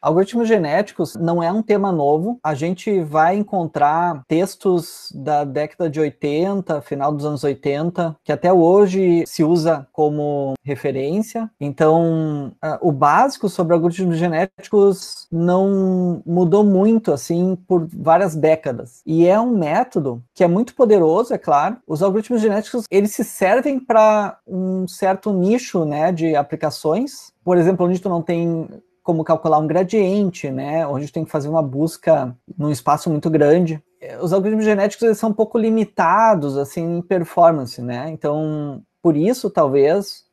Algoritmos genéticos não é um tema novo. A gente vai encontrar textos da década de 80, final dos anos 80, que até hoje se usa como referência. Então, o básico sobre algoritmos genéticos não mudou muito, assim, por várias décadas. E é um método que é muito poderoso, é claro. Os algoritmos genéticos, eles se servem para um certo nicho, né, de aplicações por exemplo, onde tu não tem como calcular um gradiente, né? Onde tem que fazer uma busca num espaço muito grande. Os algoritmos genéticos eles são um pouco limitados assim em performance, né? Então, por isso talvez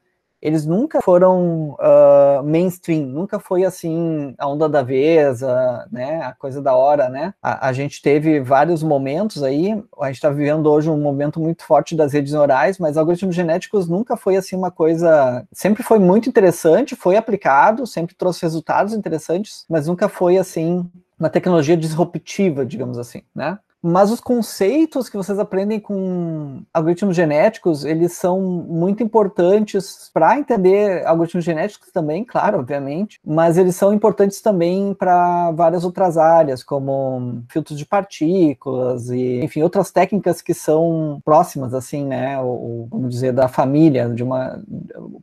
eles nunca foram uh, mainstream, nunca foi assim a onda da vez, a, né, a coisa da hora, né? A, a gente teve vários momentos aí, a gente está vivendo hoje um momento muito forte das redes neurais, mas algoritmos genéticos nunca foi assim uma coisa, sempre foi muito interessante, foi aplicado, sempre trouxe resultados interessantes, mas nunca foi assim uma tecnologia disruptiva, digamos assim, né? mas os conceitos que vocês aprendem com algoritmos genéticos, eles são muito importantes para entender algoritmos genéticos também, claro, obviamente, mas eles são importantes também para várias outras áreas, como filtros de partículas e, enfim, outras técnicas que são próximas, assim, né, ou, vamos dizer, da família, de uma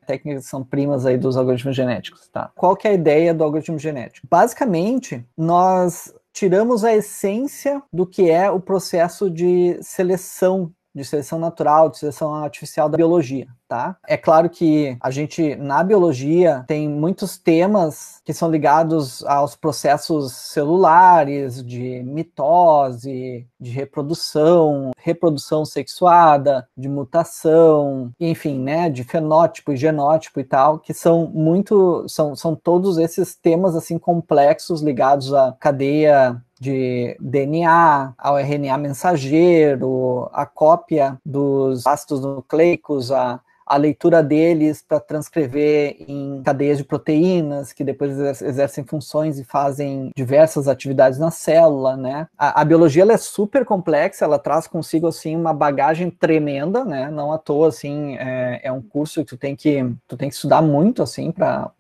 técnica que são primas aí dos algoritmos genéticos, tá? Qual que é a ideia do algoritmo genético? Basicamente, nós tiramos a essência do que é o processo de seleção de seleção natural, de seleção artificial da biologia, tá? É claro que a gente, na biologia, tem muitos temas que são ligados aos processos celulares, de mitose, de reprodução, reprodução sexuada, de mutação, enfim, né, de fenótipo e genótipo e tal, que são muito, são, são todos esses temas, assim, complexos ligados à cadeia de DNA ao RNA mensageiro, a cópia dos ácidos nucleicos, a, a leitura deles para transcrever em cadeias de proteínas que depois exercem funções e fazem diversas atividades na célula, né? A, a biologia é super complexa, ela traz consigo assim uma bagagem tremenda, né? Não à toa assim é, é um curso que tu tem que tu tem que estudar muito assim para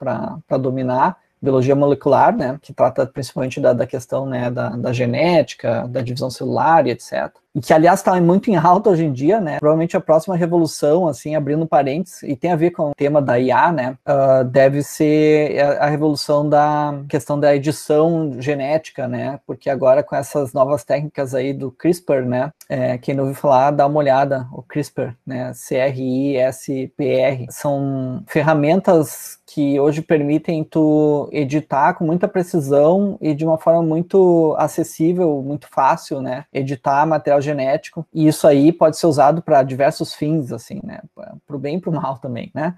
dominar biologia molecular, né, que trata principalmente da, da questão né, da, da genética, da divisão celular e etc e que aliás está muito em alta hoje em dia, né? Provavelmente a próxima revolução, assim, abrindo parênteses, e tem a ver com o tema da IA, né? Uh, deve ser a, a, revolução da questão da edição genética, né? Porque agora com essas novas técnicas aí do CRISPR, né? É, quem não ouviu falar, dá uma olhada, o CRISPR, né? C-R-I-S-P-R. São ferramentas que hoje permitem tu editar com muita precisão e de uma forma muito acessível, muito fácil, né? Editar material genético, e isso aí pode ser usado para diversos fins, assim, né? Para o bem e para o mal também, né?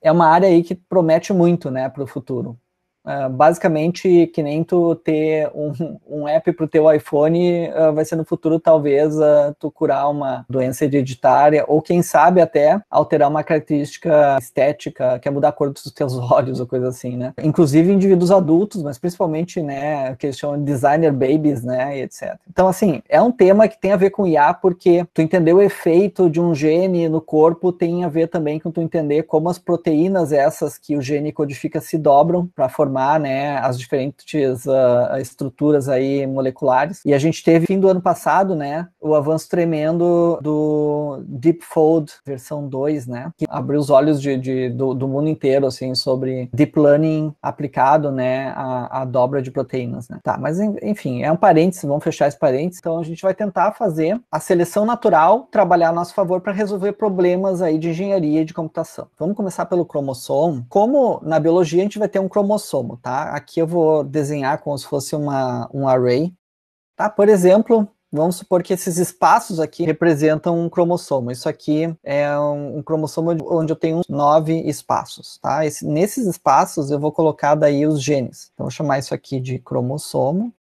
É uma área aí que promete muito, né, para o futuro. Ah, basicamente, que nem tu ter um, um app para o teu iPhone, uh, vai ser no futuro talvez uh, tu curar uma doença hereditária, ou quem sabe até alterar uma característica estética, que é mudar a cor dos teus olhos ou coisa assim, né? Inclusive indivíduos adultos, mas principalmente, né, que eles chamam de designer babies, né, e etc. Então, assim, é um tema que tem a ver com IA, porque tu entender o efeito de um gene no corpo tem a ver também com tu entender como as proteínas essas que o gene codifica se dobram para formar formar né, as diferentes uh, estruturas aí moleculares. E a gente teve, fim do ano passado, né, o avanço tremendo do Deep Fold versão 2, né, que abriu os olhos de, de do, do, mundo inteiro assim, sobre Deep Learning aplicado né, à, à dobra de proteínas. Né. Tá, mas enfim, é um parênteses, vamos fechar esse parênteses. Então a gente vai tentar fazer a seleção natural trabalhar a nosso favor para resolver problemas aí de engenharia e de computação. Vamos começar pelo cromossomo. Como na biologia a gente vai ter um cromossomo, como, tá? Aqui eu vou desenhar como se fosse uma, um array, tá? Por exemplo, vamos supor que esses espaços aqui representam um cromossomo. Isso aqui é um, um cromossomo onde eu tenho nove espaços, tá? Esse, nesses espaços eu vou colocar daí os genes. Então, vou chamar isso aqui de cromossomo.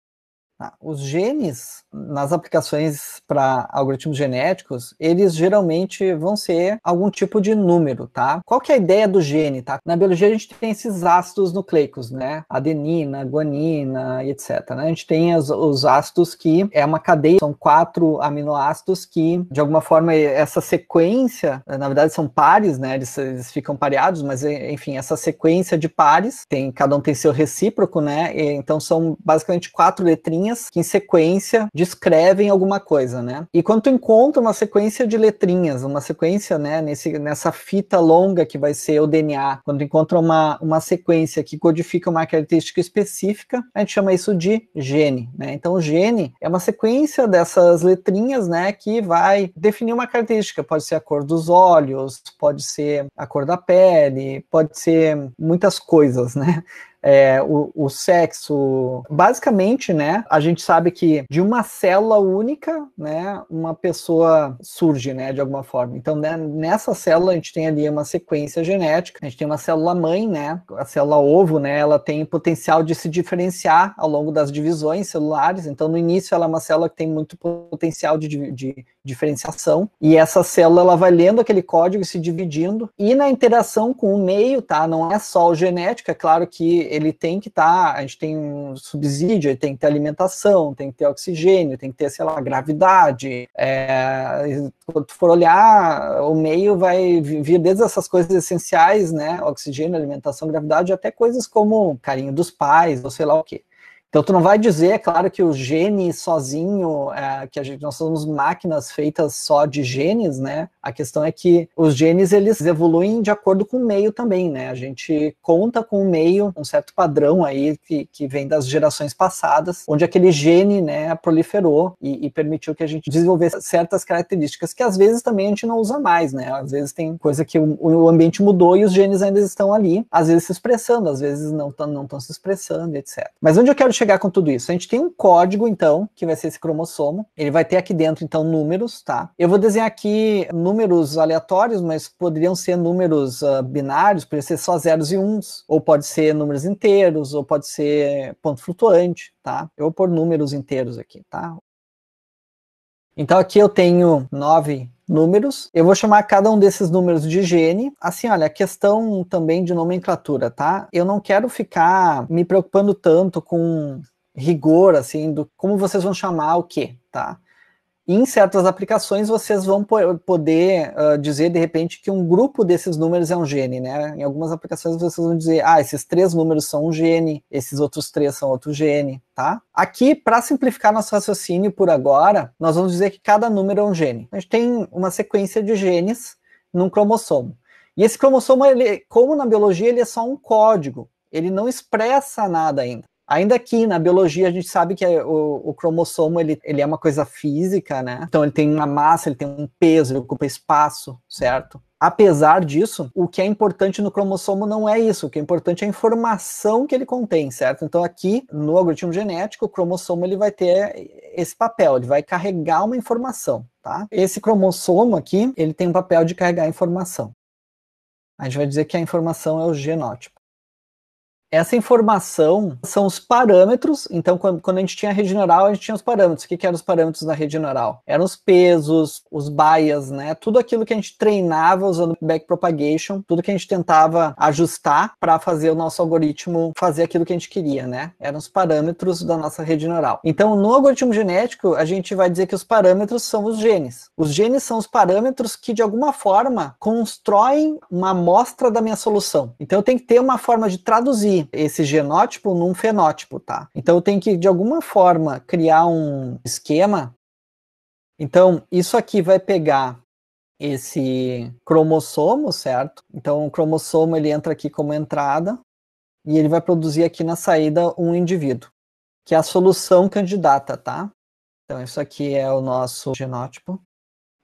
Ah, os genes, nas aplicações para algoritmos genéticos, eles geralmente vão ser algum tipo de número, tá? Qual que é a ideia do gene, tá? Na biologia a gente tem esses ácidos nucleicos, né? Adenina, guanina e etc. Né? A gente tem os, os ácidos que é uma cadeia, são quatro aminoácidos que, de alguma forma, essa sequência, na verdade são pares, né? Eles, eles ficam pareados, mas enfim, essa sequência de pares, tem, cada um tem seu recíproco, né? E, então são basicamente quatro letrinhas letrinhas que em sequência descrevem alguma coisa, né? E quando tu encontra uma sequência de letrinhas, uma sequência, né, nesse, nessa fita longa que vai ser o DNA, quando tu encontra uma, uma sequência que codifica uma característica específica, a gente chama isso de gene, né? Então, gene é uma sequência dessas letrinhas, né, que vai definir uma característica, pode ser a cor dos olhos, pode ser a cor da pele, pode ser muitas coisas, né? é, o, o, sexo. Basicamente, né, a gente sabe que de uma célula única, né, uma pessoa surge, né, de alguma forma. Então, né, nessa célula a gente tem ali uma sequência genética, a gente tem uma célula mãe, né, a célula ovo, né, ela tem potencial de se diferenciar ao longo das divisões celulares. Então, no início ela é uma célula que tem muito potencial de, de diferenciação e essa célula ela vai lendo aquele código e se dividindo e na interação com o meio, tá? Não é só o genético, é claro que ele tem que estar, tá, a gente tem um subsídio, ele tem que ter alimentação, tem que ter oxigênio, tem que ter, sei lá, gravidade. É, quando tu for olhar, o meio vai vir desde essas coisas essenciais, né? Oxigênio, alimentação, gravidade, até coisas como carinho dos pais, ou sei lá o quê. Então, tu não vai dizer, é claro, que o gene sozinho, é, que a gente, nós somos máquinas feitas só de genes, né? A questão é que os genes eles evoluem de acordo com o meio também, né? A gente conta com o meio, um certo padrão aí que, que vem das gerações passadas, onde aquele gene, né, proliferou e, e permitiu que a gente desenvolvesse certas características que às vezes também a gente não usa mais, né? Às vezes tem coisa que o, o ambiente mudou e os genes ainda estão ali, às vezes se expressando, às vezes não estão não tão se expressando, etc. Mas onde eu quero chegar com tudo isso? A gente tem um código, então, que vai ser esse cromossomo, ele vai ter aqui dentro, então, números, tá? Eu vou desenhar aqui números aleatórios, mas poderiam ser números uh, binários, poderia ser só zeros e uns, ou pode ser números inteiros, ou pode ser ponto flutuante, tá? Eu vou pôr números inteiros aqui, tá? Então aqui eu tenho nove números. Eu vou chamar cada um desses números de gene. Assim, olha, questão também de nomenclatura, tá? Eu não quero ficar me preocupando tanto com rigor, assim, do como vocês vão chamar o quê, tá? em certas aplicações, vocês vão poder uh, dizer, de repente, que um grupo desses números é um gene, né? Em algumas aplicações, vocês vão dizer, ah, esses três números são um gene, esses outros três são outro gene, tá? Aqui, para simplificar nosso raciocínio por agora, nós vamos dizer que cada número é um gene. A gente tem uma sequência de genes num cromossomo. E esse cromossomo, ele, como na biologia, ele é só um código, ele não expressa nada ainda. Ainda que na biologia a gente sabe que é o, o cromossomo ele, ele é uma coisa física, né? Então ele tem uma massa, ele tem um peso, ele ocupa espaço, certo? Apesar disso, o que é importante no cromossomo não é isso, o que é importante é a informação que ele contém, certo? Então aqui, no algoritmo genético, o cromossomo ele vai ter esse papel, ele vai carregar uma informação, tá? Esse cromossomo aqui, ele tem um papel de carregar a informação. A gente vai dizer que a informação é o genótipo. Essa informação são os parâmetros. Então, quando a gente tinha a rede neural, a gente tinha os parâmetros. O que, eram os parâmetros na rede neural? Eram os pesos, os bias, né? Tudo aquilo que a gente treinava usando backpropagation, tudo que a gente tentava ajustar para fazer o nosso algoritmo fazer aquilo que a gente queria, né? Eram os parâmetros da nossa rede neural. Então, no algoritmo genético, a gente vai dizer que os parâmetros são os genes. Os genes são os parâmetros que, de alguma forma, constroem uma amostra da minha solução. Então, eu tenho que ter uma forma de traduzir esse genótipo num fenótipo, tá? Então eu tenho que, de alguma forma, criar um esquema. Então, isso aqui vai pegar esse cromossomo, certo? Então, o cromossomo ele entra aqui como entrada e ele vai produzir aqui na saída um indivíduo, que é a solução candidata, tá? Então, isso aqui é o nosso genótipo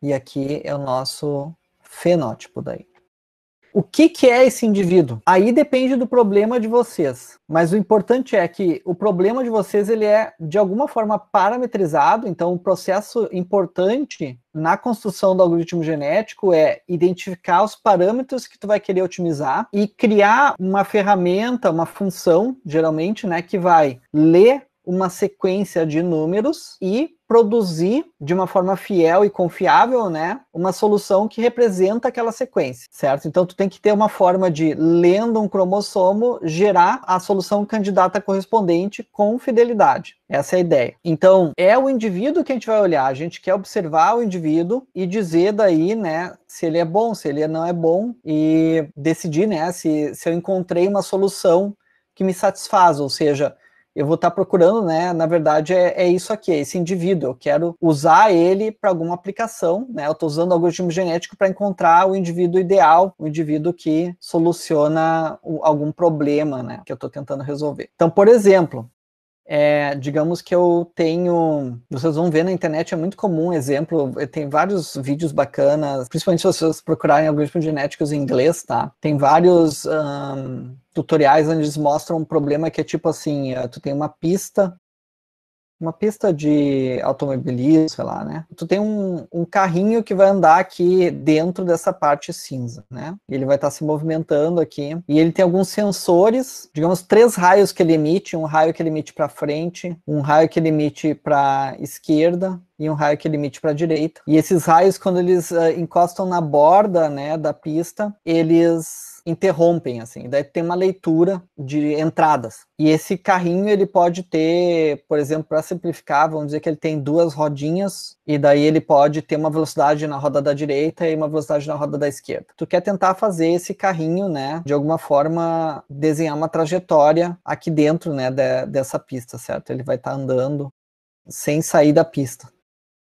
e aqui é o nosso fenótipo daí. O que, que é esse indivíduo? Aí depende do problema de vocês. Mas o importante é que o problema de vocês ele é de alguma forma parametrizado. Então, um processo importante na construção do algoritmo genético é identificar os parâmetros que tu vai querer otimizar e criar uma ferramenta, uma função, geralmente, né, que vai ler uma sequência de números e produzir de uma forma fiel e confiável, né, uma solução que representa aquela sequência, certo? Então tu tem que ter uma forma de lendo um cromossomo gerar a solução candidata correspondente com fidelidade. Essa é a ideia. Então, é o indivíduo que a gente vai olhar, a gente quer observar o indivíduo e dizer daí, né, se ele é bom, se ele não é bom e decidir, né, se se eu encontrei uma solução que me satisfaz, ou seja, eu vou estar tá procurando, né? Na verdade, é, é, isso aqui, é esse indivíduo. Eu quero usar ele para alguma aplicação, né? Eu estou usando algoritmo genético para encontrar o indivíduo ideal, o indivíduo que soluciona o, algum problema, né? Que eu estou tentando resolver. Então, por exemplo, é, digamos que eu tenho. Vocês vão ver na internet, é muito comum exemplo. Tem vários vídeos bacanas, principalmente se vocês procurarem algoritmos genéticos em inglês, tá? Tem vários. Um tutoriais onde eles mostram um problema que é tipo assim, eh, tu tem uma pista, uma pista de automobilismo, sei lá, né? Tu tem um, um carrinho que vai andar aqui dentro dessa parte cinza, né? Ele vai estar tá se movimentando aqui e ele tem alguns sensores, digamos três raios que ele emite, um raio que ele emite para frente, um raio que ele emite para esquerda e um raio que ele emite para a direita. E esses raios, quando eles uh, encostam na borda, né, da pista, eles interrompem, assim. Daí tem uma leitura de entradas. E esse carrinho, ele pode ter, por exemplo, para simplificar, vamos dizer que ele tem duas rodinhas, e daí ele pode ter uma velocidade na roda da direita e uma velocidade na roda da esquerda. Tu quer tentar fazer esse carrinho, né, de alguma forma, desenhar uma trajetória aqui dentro, né, de, dessa pista, certo? Ele vai estar tá andando sem sair da pista.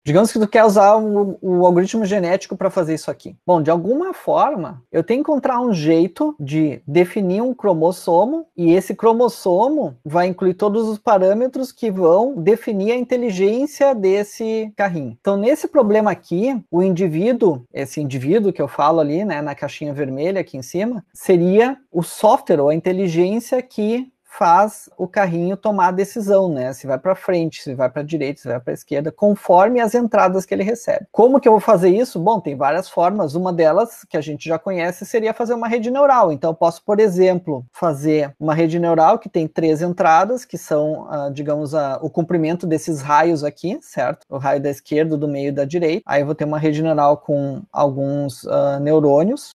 Digamos que tu quer usar o, o algoritmo genético para fazer isso aqui. Bom, de alguma forma, eu tenho que encontrar um jeito de definir um cromossomo e esse cromossomo vai incluir todos os parâmetros que vão definir a inteligência desse carrinho. Então, nesse problema aqui, o indivíduo, esse indivíduo que eu falo ali, né, na caixinha vermelha aqui em cima, seria o software ou a inteligência que faz o carrinho tomar a decisão, né? Se vai para frente, se vai para direita, se vai para esquerda, conforme as entradas que ele recebe. Como que eu vou fazer isso? Bom, tem várias formas. Uma delas que a gente já conhece seria fazer uma rede neural. Então, eu posso, por exemplo, fazer uma rede neural que tem três entradas, que são, ah, digamos, ah, o comprimento desses raios aqui, certo? O raio da esquerda, do meio e da direita. Aí eu vou ter uma rede neural com alguns ah, neurônios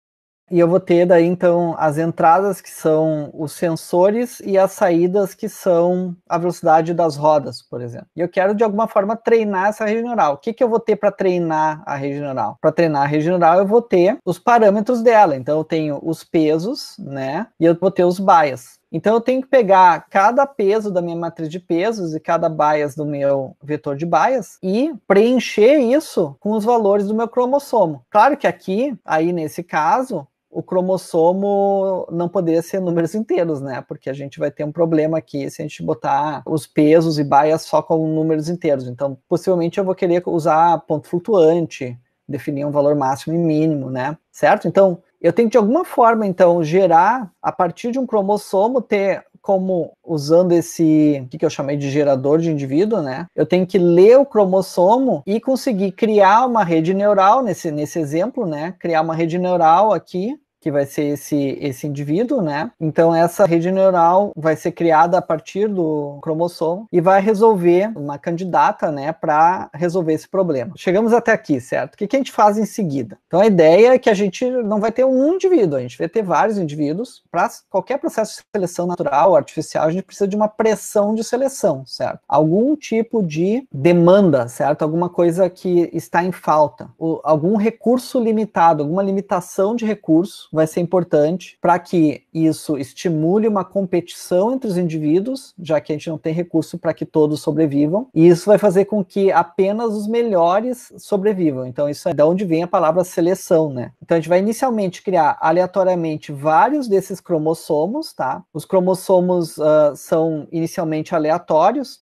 e eu vou ter daí então as entradas que são os sensores e as saídas que são a velocidade das rodas, por exemplo. E eu quero de alguma forma treinar essa rede neural. O que, que eu vou ter para treinar a rede neural? Para treinar a rede neural eu vou ter os parâmetros dela. Então eu tenho os pesos, né? E eu vou ter os bias. Então eu tenho que pegar cada peso da minha matriz de pesos e cada bias do meu vetor de bias e preencher isso com os valores do meu cromossomo. Claro que aqui, aí nesse caso, o cromossomo não poderia ser números inteiros, né? Porque a gente vai ter um problema aqui se a gente botar os pesos e baias só com números inteiros. Então, possivelmente eu vou querer usar ponto flutuante, definir um valor máximo e mínimo, né? Certo? Então, eu tenho que, de alguma forma, então, gerar, a partir de um cromossomo, ter como usando esse que eu chamei de gerador de indivíduo, né? Eu tenho que ler o cromossomo e conseguir criar uma rede neural nesse, nesse exemplo, né? Criar uma rede neural aqui que vai ser esse, esse indivíduo, né? Então, essa rede neural vai ser criada a partir do cromossomo e vai resolver uma candidata, né, para resolver esse problema. Chegamos até aqui, certo? O que, que a gente faz em seguida? Então, a ideia é que a gente não vai ter um indivíduo, a gente vai ter vários indivíduos. Para qualquer processo de seleção natural ou artificial, a gente precisa de uma pressão de seleção, certo? Algum tipo de demanda, certo? Alguma coisa que está em falta, algum recurso limitado, alguma limitação de recurso vai ser importante para que isso estimule uma competição entre os indivíduos, já que a gente não tem recurso para que todos sobrevivam, e isso vai fazer com que apenas os melhores sobrevivam. Então, isso é de onde vem a palavra seleção, né? Então, a gente vai inicialmente criar aleatoriamente vários desses cromossomos, tá? Os cromossomos uh, são inicialmente aleatórios.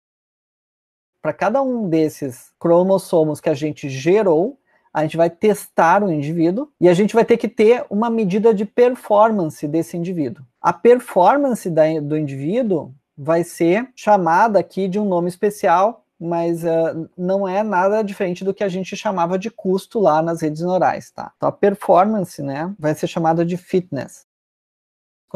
Para cada um desses cromossomos que a gente gerou, a gente vai testar o indivíduo e a gente vai ter que ter uma medida de performance desse indivíduo. A performance da, do indivíduo vai ser chamada aqui de um nome especial, mas uh, não é nada diferente do que a gente chamava de custo lá nas redes neurais, tá? Então a performance, né, vai ser chamada de fitness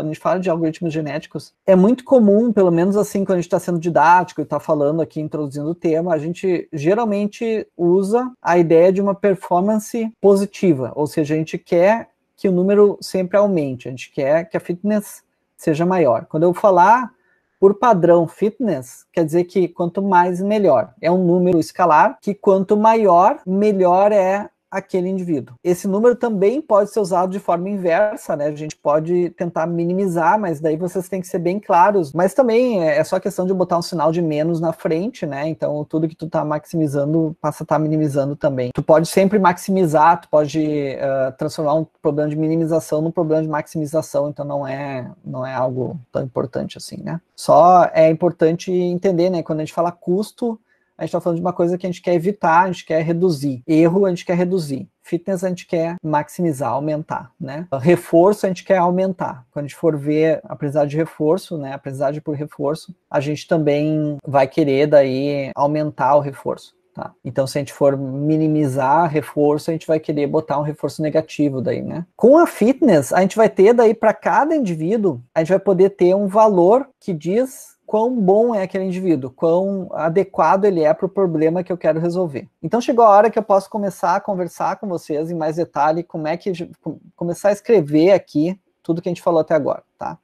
quando a gente fala de algoritmos genéticos, é muito comum, pelo menos assim, quando a gente está sendo didático e está falando aqui, introduzindo o tema, a gente geralmente usa a ideia de uma performance positiva, ou seja, a gente quer que o número sempre aumente, a gente quer que a fitness seja maior. Quando eu falar por padrão fitness, quer dizer que quanto mais melhor. É um número escalar que quanto maior, melhor é aquele indivíduo. Esse número também pode ser usado de forma inversa, né? A gente pode tentar minimizar, mas daí vocês têm que ser bem claros. Mas também é, é só questão de botar um sinal de menos na frente, né? Então tudo que tu tá maximizando passa a estar tá minimizando também. Tu pode sempre maximizar, tu pode uh, transformar um problema de minimização num problema de maximização, então não é não é algo tão importante assim, né? Só é importante entender, né? Quando a gente fala custo, a gente está falando de uma coisa que a gente quer evitar, a gente quer reduzir. Erro, a gente quer reduzir. Fitness a gente quer maximizar, aumentar, né? Reforço a gente quer aumentar. Quando a gente for ver a precisar de reforço, né, a de por reforço, a gente também vai querer daí aumentar o reforço. Tá. Então, se a gente for minimizar reforço, a gente vai querer botar um reforço negativo daí, né? Com a fitness, a gente vai ter daí para cada indivíduo, a gente vai poder ter um valor que diz quão bom é aquele indivíduo, quão adequado ele é para o problema que eu quero resolver. Então chegou a hora que eu posso começar a conversar com vocês em mais detalhe, como é que começar a escrever aqui tudo que a gente falou até agora, tá?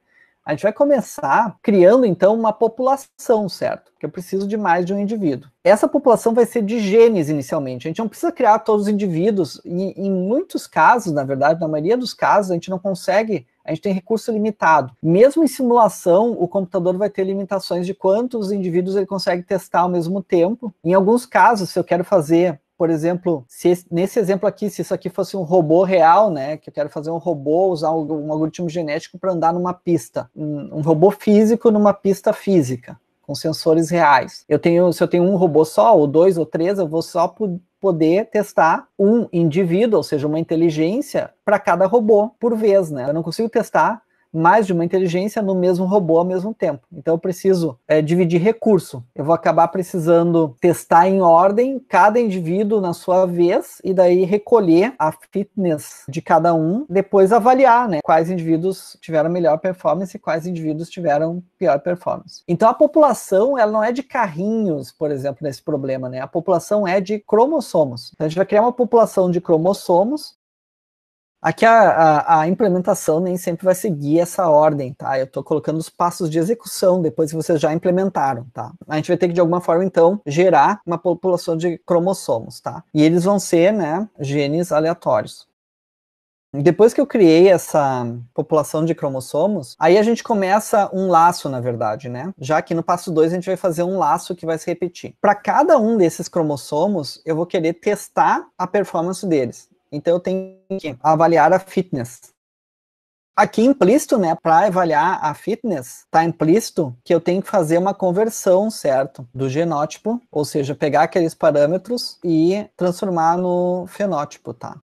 A gente vai começar criando então uma população, certo? Porque eu preciso de mais de um indivíduo. Essa população vai ser de genes inicialmente. A gente não precisa criar todos os indivíduos. E em muitos casos, na verdade, na maioria dos casos, a gente não consegue. A gente tem recurso limitado. Mesmo em simulação, o computador vai ter limitações de quantos indivíduos ele consegue testar ao mesmo tempo. Em alguns casos, se eu quero fazer por exemplo, se nesse exemplo aqui, se isso aqui fosse um robô real, né, que eu quero fazer um robô usar um, um algoritmo genético para andar numa pista, um, um robô físico numa pista física, com sensores reais. Eu tenho, se eu tenho um robô só, ou dois ou três, eu vou só poder testar um indivíduo, ou seja, uma inteligência para cada robô por vez, né? Eu não consigo testar mais de uma inteligência no mesmo robô ao mesmo tempo. Então eu preciso é, dividir recurso. Eu vou acabar precisando testar em ordem cada indivíduo na sua vez e daí recolher a fitness de cada um, depois avaliar né, quais indivíduos tiveram melhor performance e quais indivíduos tiveram pior performance. Então a população ela não é de carrinhos, por exemplo, nesse problema, né? A população é de cromossomos. Então, a gente vai criar uma população de cromossomos Aqui a, a, a, implementação nem sempre vai seguir essa ordem, tá? Eu estou colocando os passos de execução depois que vocês já implementaram, tá? A gente vai ter que, de alguma forma, então, gerar uma população de cromossomos, tá? E eles vão ser, né, genes aleatórios. Depois que eu criei essa população de cromossomos, aí a gente começa um laço, na verdade, né? Já que no passo 2 a gente vai fazer um laço que vai se repetir. Para cada um desses cromossomos, eu vou querer testar a performance deles. Então eu tenho que avaliar a fitness. Aqui implícito, né, para avaliar a fitness, está implícito que eu tenho que fazer uma conversão, certo, do genótipo, ou seja, pegar aqueles parâmetros e transformar no fenótipo, tá?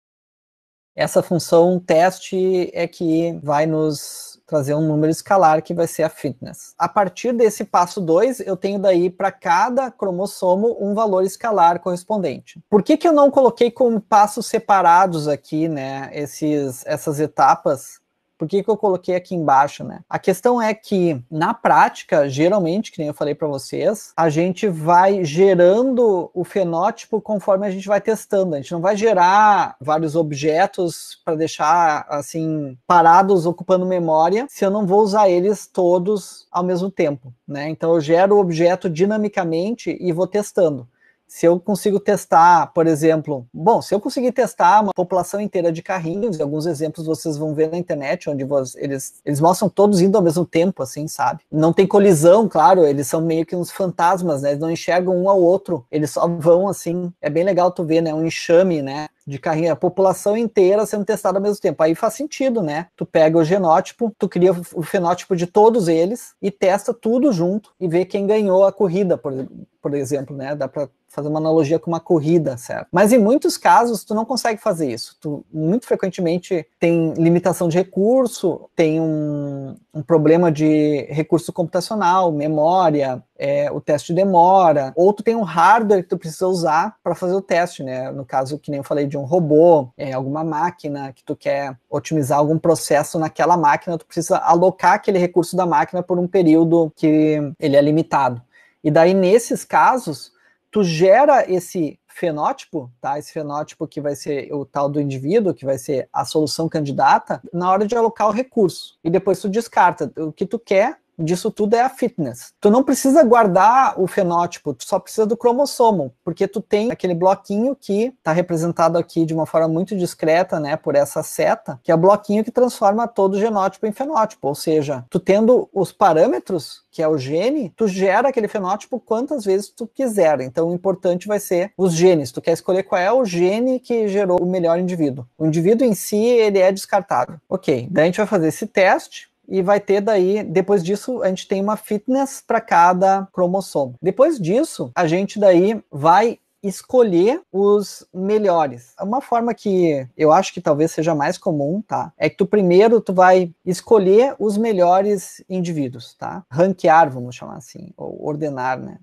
Essa função teste é que vai nos trazer um número escalar que vai ser a fitness. A partir desse passo 2, eu tenho daí para cada cromossomo um valor escalar correspondente. Por que, que eu não coloquei como passos separados aqui, né, esses, essas etapas? Por que, que eu coloquei aqui embaixo, né? A questão é que, na prática, geralmente, que nem eu falei para vocês, a gente vai gerando o fenótipo conforme a gente vai testando. A gente não vai gerar vários objetos para deixar, assim, parados ocupando memória, se eu não vou usar eles todos ao mesmo tempo, né? Então, eu gero o objeto dinamicamente e vou testando se eu consigo testar, por exemplo, bom, se eu conseguir testar uma população inteira de carrinhos, alguns exemplos vocês vão ver na internet, onde eles, eles mostram todos indo ao mesmo tempo, assim, sabe? Não tem colisão, claro, eles são meio que uns fantasmas, né? Eles não enxergam um ao outro, eles só vão assim. É bem legal tu ver, né? Um enxame, né? de carrinho, a população inteira sendo testada ao mesmo tempo. Aí faz sentido, né? Tu pega o genótipo, tu cria o fenótipo de todos eles e testa tudo junto e vê quem ganhou a corrida, por, por exemplo, né? Dá para fazer uma analogia com uma corrida, certo? Mas em muitos casos tu não consegue fazer isso. Tu muito frequentemente tem limitação de recurso, tem um, um problema de recurso computacional, memória, é, o teste demora, ou tu tem um hardware que tu precisa usar para fazer o teste, né? No caso, que nem eu falei de um robô, é, alguma máquina que tu quer otimizar algum processo naquela máquina, tu precisa alocar aquele recurso da máquina por um período que ele é limitado. E daí, nesses casos, tu gera esse fenótipo, tá? Esse fenótipo que vai ser o tal do indivíduo, que vai ser a solução candidata, na hora de alocar o recurso. E depois tu descarta. O que tu quer disso tudo é a fitness. Tu não precisa guardar o fenótipo, tu só precisa do cromossomo, porque tu tem aquele bloquinho que está representado aqui de uma forma muito discreta, né, por essa seta, que é o bloquinho que transforma todo o genótipo em fenótipo, ou seja, tu tendo os parâmetros, que é o gene, tu gera aquele fenótipo quantas vezes tu quiser. Então o importante vai ser os genes, tu quer escolher qual é o gene que gerou o melhor indivíduo. O indivíduo em si, ele é descartável. OK, daí a gente vai fazer esse teste e vai ter daí, depois disso, a gente tem uma fitness para cada cromossomo. Depois disso, a gente daí vai escolher os melhores. Uma forma que eu acho que talvez seja mais comum, tá? É que tu primeiro tu vai escolher os melhores indivíduos, tá? Ranquear, vamos chamar assim, ou ordenar, né?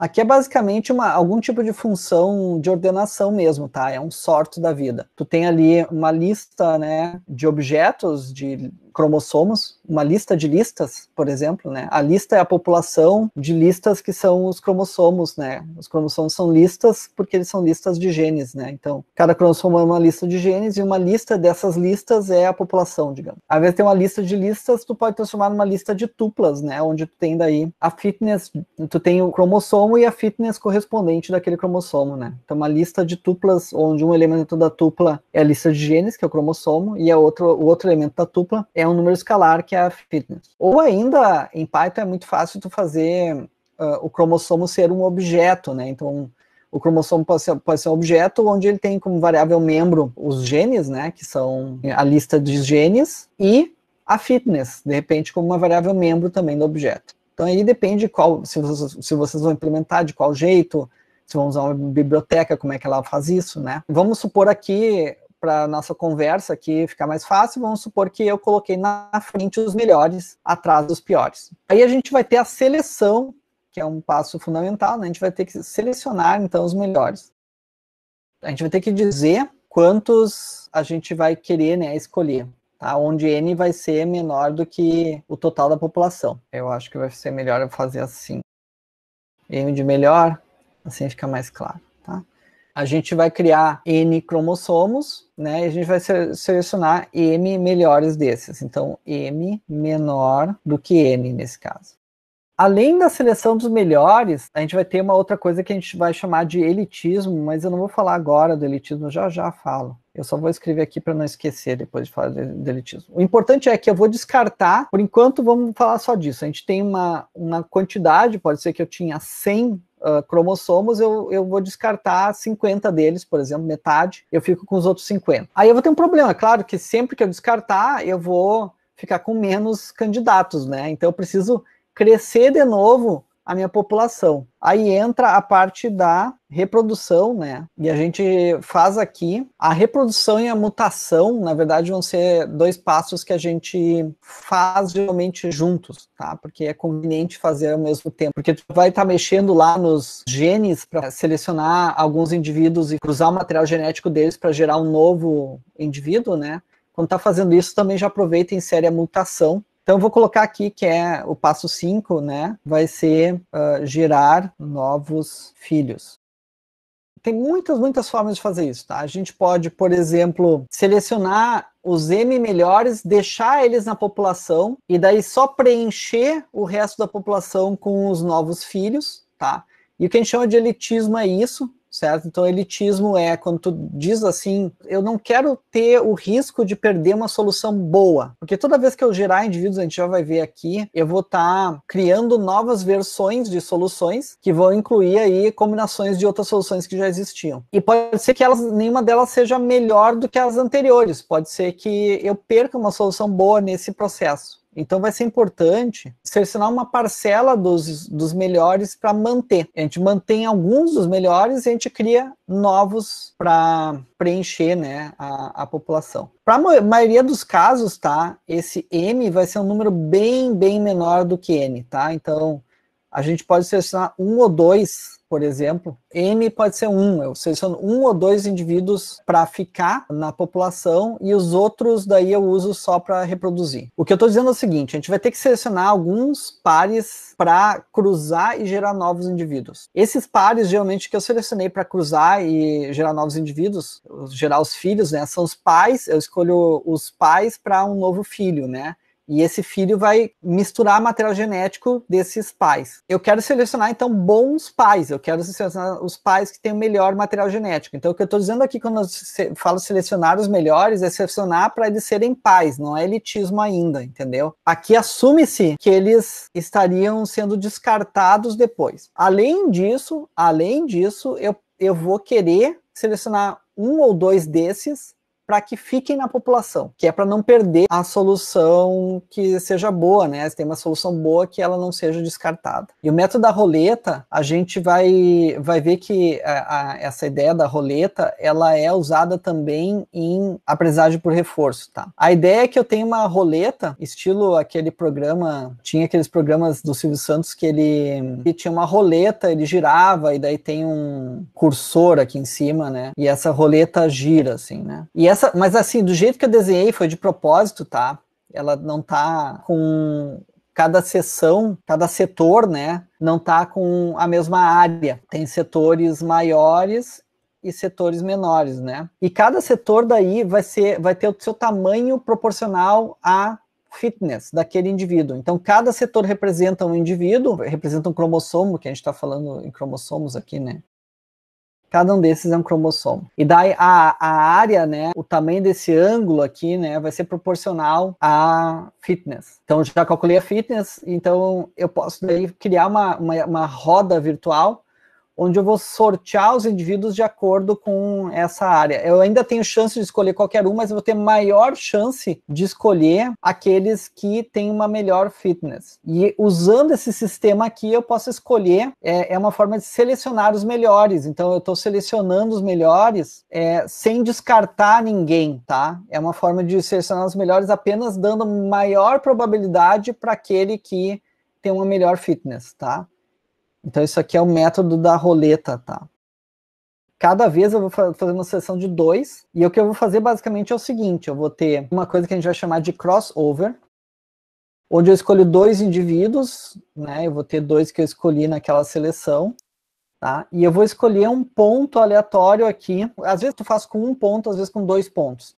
Aqui é basicamente uma, algum tipo de função de ordenação mesmo, tá? É um sorto da vida. Tu tem ali uma lista, né, de objetos, de cromossomos, uma lista de listas, por exemplo, né? A lista é a população de listas que são os cromossomos, né? Os cromossomos são listas porque eles são listas de genes, né? Então, cada cromossomo é uma lista de genes e uma lista dessas listas é a população, digamos. Às vezes tem uma lista de listas, tu pode transformar numa lista de tuplas, né? Onde tu tem daí a fitness, tu tem o cromossomo e a fitness correspondente daquele cromossomo, né? Então, uma lista de tuplas onde um elemento da tupla é a lista de genes, que é o cromossomo, e a outro, o outro elemento da tupla é um número escalar, que é a fitness. Ou ainda, em Python é muito fácil tu fazer uh, o cromossomo ser um objeto, né? Então, o cromossomo pode ser, pode ser, um objeto onde ele tem como variável membro os genes, né? Que são a lista de genes, e a fitness, de repente, como uma variável membro também do objeto. Então aí depende qual, se vocês, se vocês vão implementar, de qual jeito, se vão usar uma biblioteca, como é que ela faz isso, né? Vamos supor aqui para nossa conversa aqui ficar mais fácil, vamos supor que eu coloquei na frente os melhores, atrás dos piores. Aí a gente vai ter a seleção, que é um passo fundamental, né? A gente vai ter que selecionar então os melhores. A gente vai ter que dizer quantos a gente vai querer, né, escolher. Tá, onde n vai ser menor do que o total da população. Eu acho que vai ser melhor eu fazer assim. M de melhor, assim fica mais claro a gente vai criar N cromossomos, né? E a gente vai selecionar M melhores desses. Então, M menor do que N nesse caso. Além da seleção dos melhores, a gente vai ter uma outra coisa que a gente vai chamar de elitismo, mas eu não vou falar agora do elitismo, já já falo. Eu só vou escrever aqui para não esquecer depois de falar de, de elitismo. O importante é que eu vou descartar, por enquanto vamos falar só disso. A gente tem uma, uma quantidade, pode ser que eu tinha 100 Uh, cromossomos, eu, eu vou descartar 50 deles, por exemplo, metade, eu fico com os outros 50. Aí eu vou ter um problema, é claro que sempre que eu descartar, eu vou ficar com menos candidatos, né? Então eu preciso crescer de novo a minha população. Aí entra a parte da reprodução, né? E a gente faz aqui a reprodução e a mutação, na verdade, vão ser dois passos que a gente faz realmente juntos, tá? Porque é conveniente fazer ao mesmo tempo, porque tu vai estar tá mexendo lá nos genes para selecionar alguns indivíduos e cruzar o material genético deles para gerar um novo indivíduo, né? Quando tá fazendo isso, também já aproveita e insere a mutação então, vou colocar aqui que é o passo 5, né? Vai ser uh, gerar novos filhos. Tem muitas, muitas formas de fazer isso, tá? A gente pode, por exemplo, selecionar os M melhores, deixar eles na população e daí só preencher o resto da população com os novos filhos, tá? E o que a gente chama de elitismo é isso, certo? Então, elitismo é quando tu diz assim, eu não quero ter o risco de perder uma solução boa, porque toda vez que eu gerar indivíduos, a gente já vai ver aqui, eu vou estar tá criando novas versões de soluções que vão incluir aí combinações de outras soluções que já existiam. E pode ser que elas, nenhuma delas seja melhor do que as anteriores, pode ser que eu perca uma solução boa nesse processo. Então vai ser importante selecionar uma parcela dos, dos melhores para manter. A gente mantém alguns dos melhores e a gente cria novos para preencher né, a, a população. Para a maioria dos casos, tá? Esse M vai ser um número bem, bem menor do que N, tá? Então a gente pode selecionar um ou dois por exemplo, N pode ser um, eu seleciono um ou dois indivíduos para ficar na população e os outros daí eu uso só para reproduzir. O que eu estou dizendo é o seguinte, a gente vai ter que selecionar alguns pares para cruzar e gerar novos indivíduos. Esses pares, geralmente, que eu selecionei para cruzar e gerar novos indivíduos, gerar os filhos, né, são os pais, eu escolho os pais para um novo filho, né? E esse filho vai misturar material genético desses pais. Eu quero selecionar, então, bons pais. Eu quero selecionar os pais que têm o melhor material genético. Então, o que eu estou dizendo aqui quando eu falo selecionar os melhores é selecionar para eles serem pais, não é elitismo ainda, entendeu? Aqui assume-se que eles estariam sendo descartados depois. Além disso, além disso, eu, eu vou querer selecionar um ou dois desses para que fiquem na população, que é para não perder a solução que seja boa, né? Se tem uma solução boa que ela não seja descartada. E o método da roleta, a gente vai, vai ver que a, a, essa ideia da roleta, ela é usada também em aprendizagem por reforço, tá? A ideia é que eu tenho uma roleta, estilo aquele programa, tinha aqueles programas do Silvio Santos que ele, ele tinha uma roleta, ele girava e daí tem um cursor aqui em cima, né? E essa roleta gira, assim, né? E essa, mas assim, do jeito que eu desenhei foi de propósito, tá? Ela não tá com cada seção, cada setor, né, não tá com a mesma área. Tem setores maiores e setores menores, né? E cada setor daí vai ser vai ter o seu tamanho proporcional a fitness daquele indivíduo. Então, cada setor representa um indivíduo, representa um cromossomo, que a gente está falando em cromossomos aqui, né? Cada um desses é um cromossomo. E daí a, a área, né, o tamanho desse ângulo aqui, né, vai ser proporcional à fitness. Então já calculei a fitness, então eu posso daí criar uma, uma, uma roda virtual onde eu vou sortear os indivíduos de acordo com essa área. Eu ainda tenho chance de escolher qualquer um, mas eu vou ter maior chance de escolher aqueles que têm uma melhor fitness. E usando esse sistema aqui, eu posso escolher, é, é uma forma de selecionar os melhores. Então, eu estou selecionando os melhores é, sem descartar ninguém, tá? É uma forma de selecionar os melhores apenas dando maior probabilidade para aquele que tem uma melhor fitness, tá? Então isso aqui é o método da roleta, tá? Cada vez eu vou fazer uma sessão de dois, e o que eu vou fazer basicamente é o seguinte, eu vou ter uma coisa que a gente vai chamar de crossover, onde eu escolho dois indivíduos, né? Eu vou ter dois que eu escolhi naquela seleção, tá? E eu vou escolher um ponto aleatório aqui. Às vezes tu faz com um ponto, às vezes com dois pontos.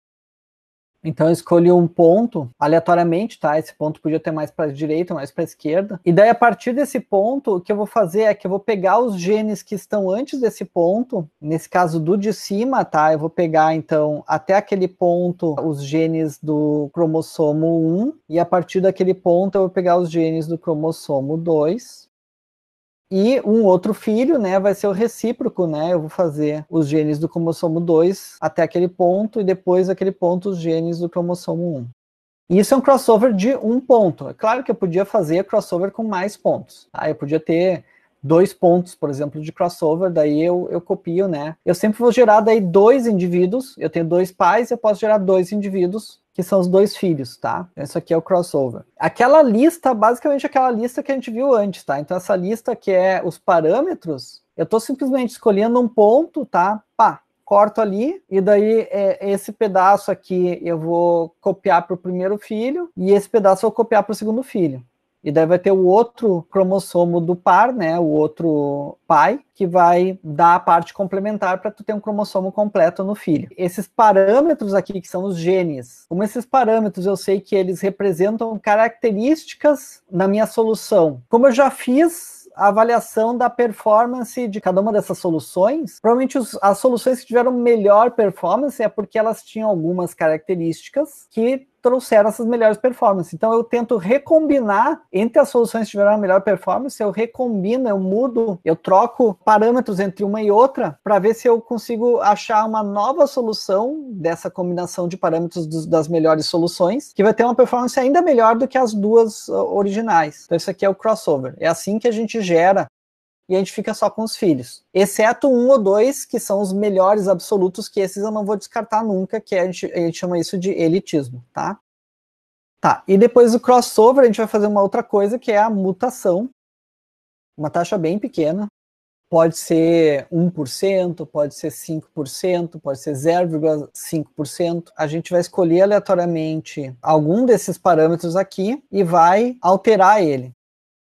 Então eu escolhi um ponto aleatoriamente, tá? Esse ponto podia ter mais para a direita, mais para a esquerda. E daí a partir desse ponto, o que eu vou fazer é que eu vou pegar os genes que estão antes desse ponto, nesse caso do de cima, tá? Eu vou pegar então até aquele ponto os genes do cromossomo 1 e a partir daquele ponto eu vou pegar os genes do cromossomo 2 e um outro filho, né, vai ser o recíproco, né? Eu vou fazer os genes do cromossomo 2 até aquele ponto e depois aquele ponto os genes do cromossomo 1. isso é um crossover de um ponto. É claro que eu podia fazer crossover com mais pontos. Tá? Eu podia ter dois pontos, por exemplo, de crossover, daí eu, eu copio, né? Eu sempre vou gerar daí dois indivíduos, eu tenho dois pais, eu posso gerar dois indivíduos, que são os dois filhos, tá? Isso aqui é o crossover. Aquela lista, basicamente aquela lista que a gente viu antes, tá? Então essa lista que é os parâmetros, eu tô simplesmente escolhendo um ponto, tá? Pá, corto ali, e daí é, esse pedaço aqui eu vou copiar para o primeiro filho, e esse pedaço eu vou copiar para o segundo filho. E daí vai ter o outro cromossomo do par, né, o outro pai, que vai dar a parte complementar para tu ter um cromossomo completo no filho. Esses parâmetros aqui, que são os genes, como esses parâmetros eu sei que eles representam características na minha solução. Como eu já fiz a avaliação da performance de cada uma dessas soluções. Provavelmente os, as soluções que tiveram melhor performance é porque elas tinham algumas características que trouxeram essas melhores performances. Então eu tento recombinar entre as soluções que tiveram a melhor performance, eu recombino, eu mudo, eu troco parâmetros entre uma e outra para ver se eu consigo achar uma nova solução dessa combinação de parâmetros dos, das melhores soluções, que vai ter uma performance ainda melhor do que as duas originais. Então isso aqui é o crossover. É assim que a gente gera e a gente fica só com os filhos. Exceto um ou dois, que são os melhores absolutos, que esses eu não vou descartar nunca, que a gente, a gente chama isso de elitismo, tá? Tá, e depois do crossover a gente vai fazer uma outra coisa, que é a mutação. Uma taxa bem pequena, pode ser 1%, pode ser 5%, pode ser 0,5%. A gente vai escolher aleatoriamente algum desses parâmetros aqui e vai alterar ele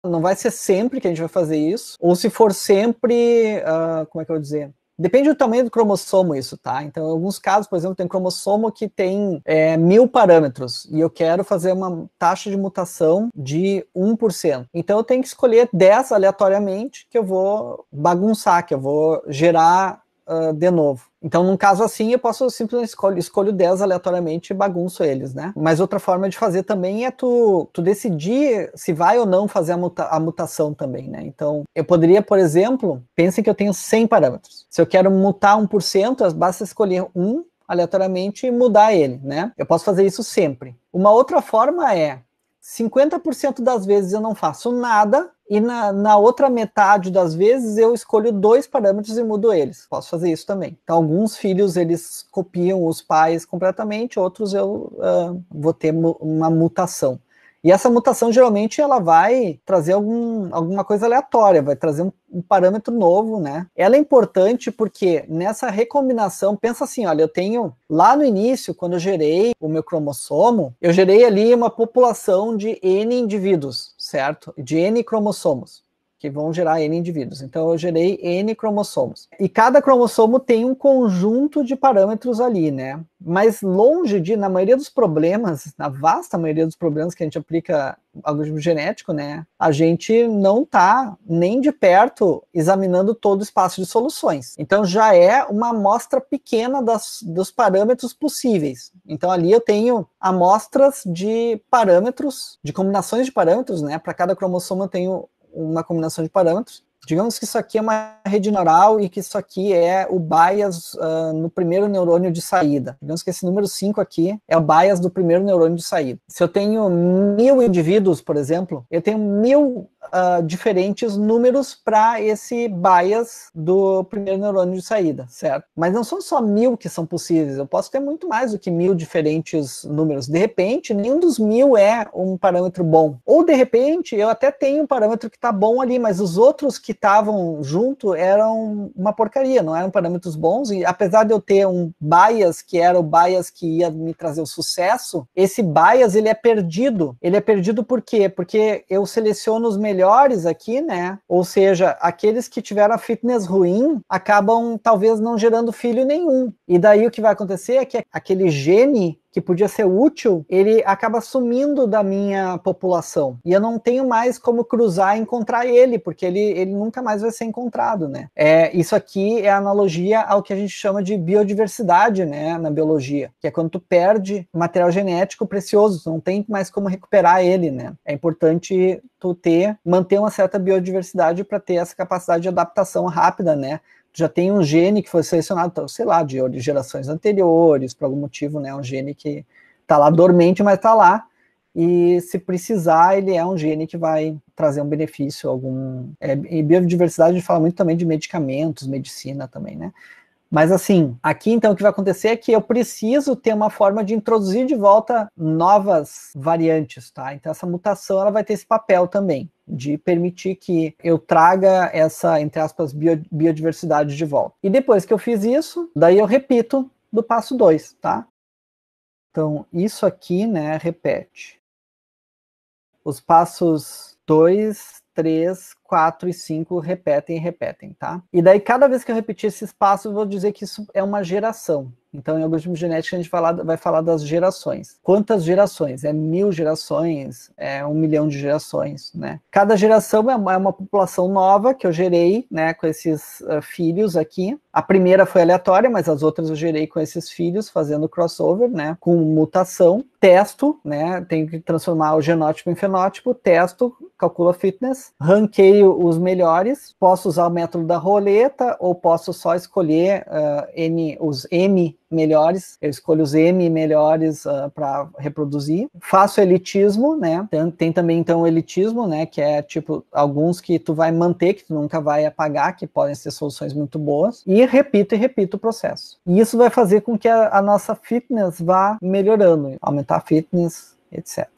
não vai ser sempre que a gente vai fazer isso, ou se for sempre, uh, como é que eu vou dizer? Depende do tamanho do cromossomo isso, tá? Então, em alguns casos, por exemplo, tem um cromossomo que tem é, mil parâmetros e eu quero fazer uma taxa de mutação de 1%. Então, eu tenho que escolher 10 aleatoriamente que eu vou bagunçar, que eu vou gerar uh, de novo. Então, num caso assim, eu posso simplesmente escolho, escolho 10 aleatoriamente e bagunço eles, né? Mas outra forma de fazer também é tu, tu decidir se vai ou não fazer a, muta, a mutação também, né? Então, eu poderia, por exemplo, pensem que eu tenho 100 parâmetros. Se eu quero mutar 1%, basta escolher um aleatoriamente e mudar ele, né? Eu posso fazer isso sempre. Uma outra forma é 50% das vezes eu não faço nada e na, na, outra metade das vezes eu escolho dois parâmetros e mudo eles. Posso fazer isso também. Então, alguns filhos eles copiam os pais completamente, outros eu uh, vou ter uma mutação. E essa mutação geralmente ela vai trazer algum, alguma coisa aleatória, vai trazer um, um, parâmetro novo, né? Ela é importante porque nessa recombinação, pensa assim, olha, eu tenho lá no início, quando eu gerei o meu cromossomo, eu gerei ali uma população de N indivíduos certo? De N cromossomos que vão gerar N indivíduos. Então, eu gerei N cromossomos. E cada cromossomo tem um conjunto de parâmetros ali, né? Mas longe de, na maioria dos problemas, na vasta maioria dos problemas que a gente aplica algoritmo genético, né? A gente não tá nem de perto examinando todo o espaço de soluções. Então, já é uma amostra pequena das, dos parâmetros possíveis. Então, ali eu tenho amostras de parâmetros, de combinações de parâmetros, né? Para cada cromossomo eu tenho uma combinação de parâmetros. Digamos que isso aqui é uma rede neural e que isso aqui é o bias uh, no primeiro neurônio de saída. Digamos que esse número 5 aqui é o bias do primeiro neurônio de saída. Se eu tenho mil indivíduos, por exemplo, eu tenho mil uh, diferentes números para esse bias do primeiro neurônio de saída, certo? Mas não são só mil que são possíveis, eu posso ter muito mais do que mil diferentes números. De repente, nenhum dos mil é um parâmetro bom. Ou de repente, eu até tenho um parâmetro que está bom ali, mas os outros que estavam junto eram uma porcaria, não eram parâmetros bons. E apesar de eu ter um bias que era o bias que ia me trazer o sucesso, esse bias ele é perdido. Ele é perdido por quê? Porque eu seleciono os melhores melhores aqui, né? Ou seja, aqueles que tiveram a fitness ruim acabam talvez não gerando filho nenhum. E daí o que vai acontecer é que aquele gene que podia ser útil, ele acaba sumindo da minha população. E eu não tenho mais como cruzar e encontrar ele, porque ele, ele nunca mais vai ser encontrado, né? É, isso aqui é analogia ao que a gente chama de biodiversidade, né, na biologia, que é quando tu perde material genético precioso, tu não tem mais como recuperar ele, né? É importante tu ter, manter uma certa biodiversidade para ter essa capacidade de adaptação rápida, né? já tem um gene que foi selecionado, então, sei lá, de gerações anteriores, por algum motivo, né? Um gene que está lá dormente, mas está lá. E se precisar, ele é um gene que vai trazer um benefício, algum. É, em biodiversidade, a gente fala muito também de medicamentos, medicina também, né? Mas assim, aqui então o que vai acontecer é que eu preciso ter uma forma de introduzir de volta novas variantes, tá? Então essa mutação ela vai ter esse papel também de permitir que eu traga essa, entre aspas, biodiversidade de volta. E depois que eu fiz isso, daí eu repito do passo 2, tá? Então, isso aqui, né, repete. Os passos 2, 3, 4 e 5 repetem e repetem, tá? E daí, cada vez que eu repetir esse espaço, eu vou dizer que isso é uma geração. Então, em algoritmo genético, a gente fala, vai falar das gerações. Quantas gerações? É mil gerações? É um milhão de gerações, né? Cada geração é uma, é uma população nova que eu gerei, né, com esses uh, filhos aqui. A primeira foi aleatória, mas as outras eu gerei com esses filhos, fazendo crossover, né, com mutação. Testo, né, tenho que transformar o genótipo em fenótipo. Testo, calcula fitness. Ranquei os melhores, posso usar o método da roleta ou posso só escolher uh, N, os M melhores, eu escolho os M melhores uh, ah, para reproduzir. Faço elitismo, né? Tem, tem, também então elitismo, né? Que é tipo alguns que tu vai manter, que tu nunca vai apagar, que podem ser soluções muito boas. E repito e repito o processo. E isso vai fazer com que a, a nossa fitness vá melhorando, aumentar a fitness, etc.